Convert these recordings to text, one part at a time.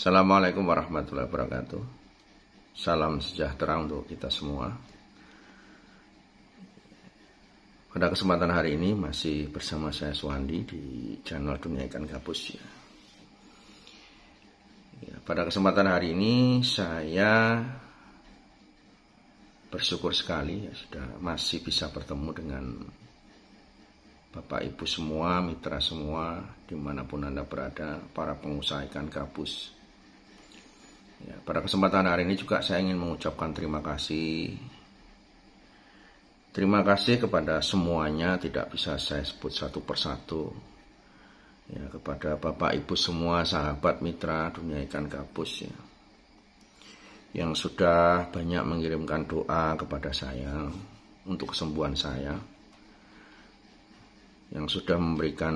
Assalamualaikum warahmatullahi wabarakatuh. Salam sejahtera untuk kita semua. Pada kesempatan hari ini masih bersama saya Suwandi di channel Dunia Ikan Gabus ya. ya pada kesempatan hari ini saya bersyukur sekali ya sudah masih bisa bertemu dengan Bapak Ibu semua, mitra semua, dimanapun Anda berada, para pengusaha ikan gabus Ya, pada kesempatan hari ini juga saya ingin mengucapkan terima kasih. Terima kasih kepada semuanya, tidak bisa saya sebut satu persatu. Ya, kepada Bapak Ibu semua, sahabat mitra dunia ikan gabus ya. Yang sudah banyak mengirimkan doa kepada saya untuk kesembuhan saya. Yang sudah memberikan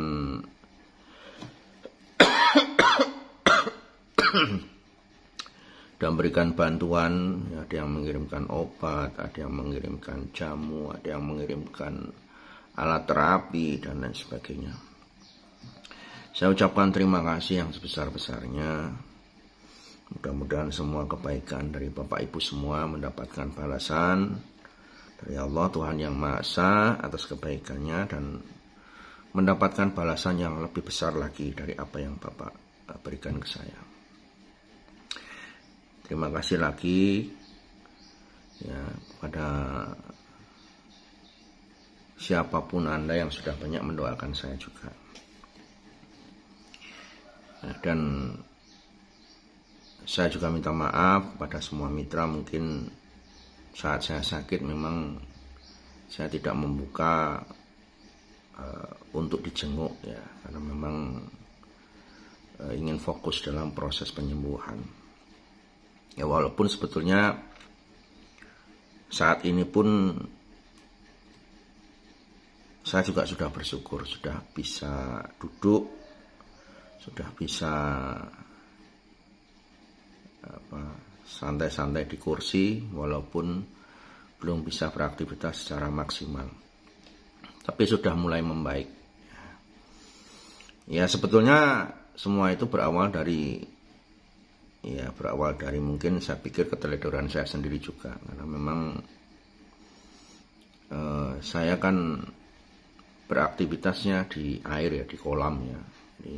sudah memberikan bantuan, ada yang mengirimkan obat, ada yang mengirimkan jamu, ada yang mengirimkan alat terapi dan lain sebagainya. Saya ucapkan terima kasih yang sebesar-besarnya. Mudah-mudahan semua kebaikan dari Bapak Ibu semua mendapatkan balasan dari Allah Tuhan Yang Maha Esa atas kebaikannya dan mendapatkan balasan yang lebih besar lagi dari apa yang Bapak berikan ke saya terima kasih lagi ya pada siapapun Anda yang sudah banyak mendoakan saya juga. Nah, dan saya juga minta maaf kepada semua mitra mungkin saat saya sakit memang saya tidak membuka uh, untuk dijenguk ya karena memang uh, ingin fokus dalam proses penyembuhan ya walaupun sebetulnya saat ini pun saya juga sudah bersyukur sudah bisa duduk sudah bisa santai-santai di kursi walaupun belum bisa beraktivitas secara maksimal tapi sudah mulai membaik ya sebetulnya semua itu berawal dari ya berawal dari mungkin saya pikir keteledoran saya sendiri juga karena memang eh, saya kan beraktivitasnya di air ya di kolam ya di,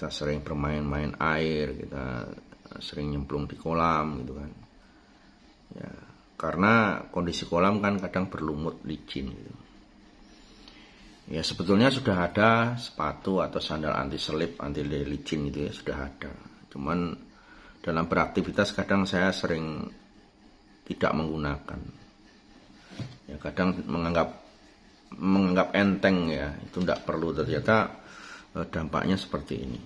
kita sering bermain-main air kita sering nyemplung di kolam gitu kan ya karena kondisi kolam kan kadang berlumut licin gitu. ya sebetulnya sudah ada sepatu atau sandal anti selip anti licin itu ya sudah ada cuman dalam beraktivitas kadang saya sering tidak menggunakan ya kadang menganggap menganggap enteng ya itu tidak perlu ternyata eh, dampaknya seperti ini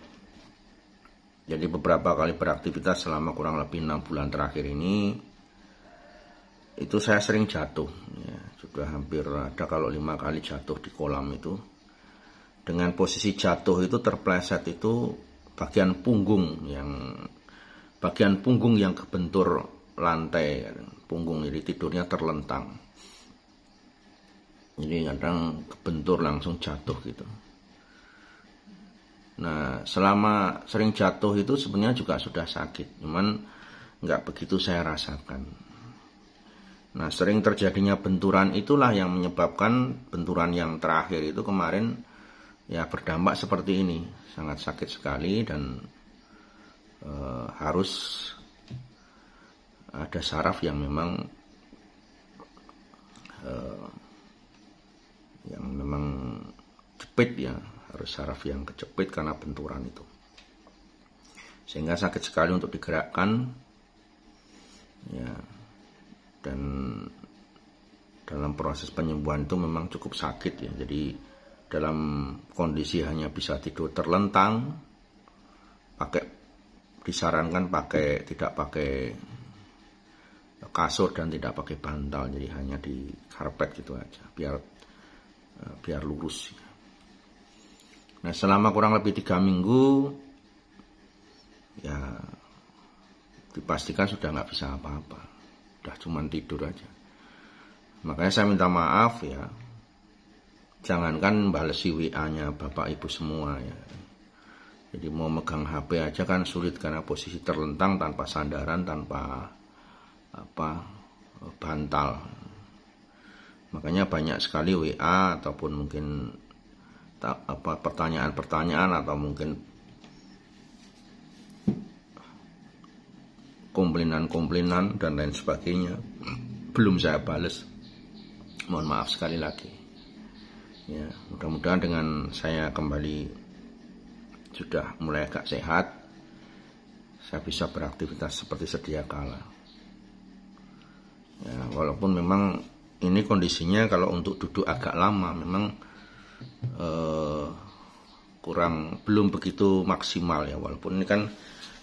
jadi beberapa kali beraktivitas selama kurang lebih enam bulan terakhir ini itu saya sering jatuh ya, sudah hampir ada kalau lima kali jatuh di kolam itu dengan posisi jatuh itu terpleset itu bagian punggung yang bagian punggung yang kebentur lantai punggung ini tidurnya terlentang jadi kadang kebentur langsung jatuh gitu nah selama sering jatuh itu sebenarnya juga sudah sakit cuman nggak begitu saya rasakan nah sering terjadinya benturan itulah yang menyebabkan benturan yang terakhir itu kemarin ya berdampak seperti ini sangat sakit sekali dan e, harus ada saraf yang memang e, yang memang cepit ya harus saraf yang kecepit karena benturan itu sehingga sakit sekali untuk digerakkan ya dan dalam proses penyembuhan itu memang cukup sakit ya jadi dalam kondisi hanya bisa tidur terlentang pakai disarankan pakai tidak pakai kasur dan tidak pakai bantal jadi hanya di karpet gitu aja biar eh, biar lurus nah selama kurang lebih tiga minggu ya dipastikan sudah nggak bisa apa-apa udah cuman tidur aja makanya saya minta maaf ya jangankan balesi WA-nya Bapak Ibu semua ya. Jadi mau megang HP aja kan sulit karena posisi terlentang tanpa sandaran, tanpa apa bantal. Makanya banyak sekali WA ataupun mungkin apa pertanyaan-pertanyaan atau mungkin komplinan-komplinan dan lain sebagainya belum saya bales mohon maaf sekali lagi ya mudah-mudahan dengan saya kembali sudah mulai agak sehat saya bisa beraktivitas seperti sedia kala ya walaupun memang ini kondisinya kalau untuk duduk agak lama memang eh, kurang belum begitu maksimal ya walaupun ini kan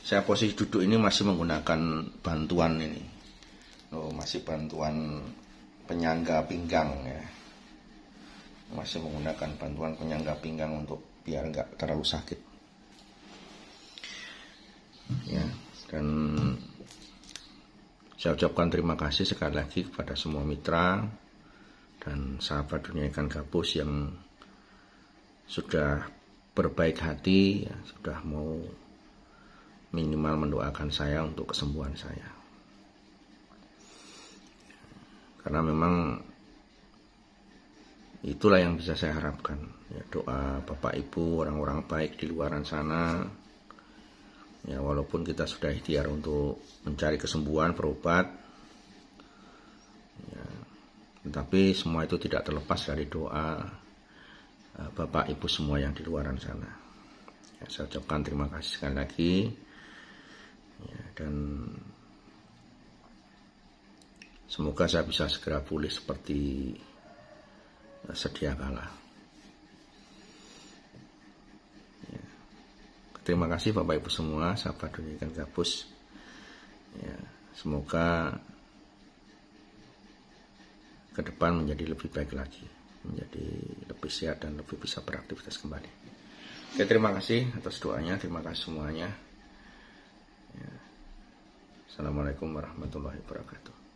saya posisi duduk ini masih menggunakan bantuan ini oh, masih bantuan penyangga pinggang ya masih menggunakan bantuan penyangga pinggang untuk biar nggak terlalu sakit ya dan saya ucapkan terima kasih sekali lagi kepada semua mitra dan sahabat dunia ikan gabus yang sudah berbaik hati ya, sudah mau minimal mendoakan saya untuk kesembuhan saya karena memang Itulah yang bisa saya harapkan. Ya, doa Bapak Ibu, orang-orang baik di luar sana. Ya, walaupun kita sudah ikhtiar untuk mencari kesembuhan, berobat. Ya, tetapi semua itu tidak terlepas dari doa eh, Bapak Ibu semua yang di luaran sana. Ya, saya ucapkan terima kasih sekali lagi. Ya, dan semoga saya bisa segera pulih seperti sedia kala. Ya. Terima kasih Bapak Ibu semua, sahabat dunia ikan gabus. Ya, semoga ke depan menjadi lebih baik lagi, menjadi lebih sehat dan lebih bisa beraktivitas kembali. Oke, terima kasih atas doanya, terima kasih semuanya. Ya. Assalamualaikum warahmatullahi wabarakatuh.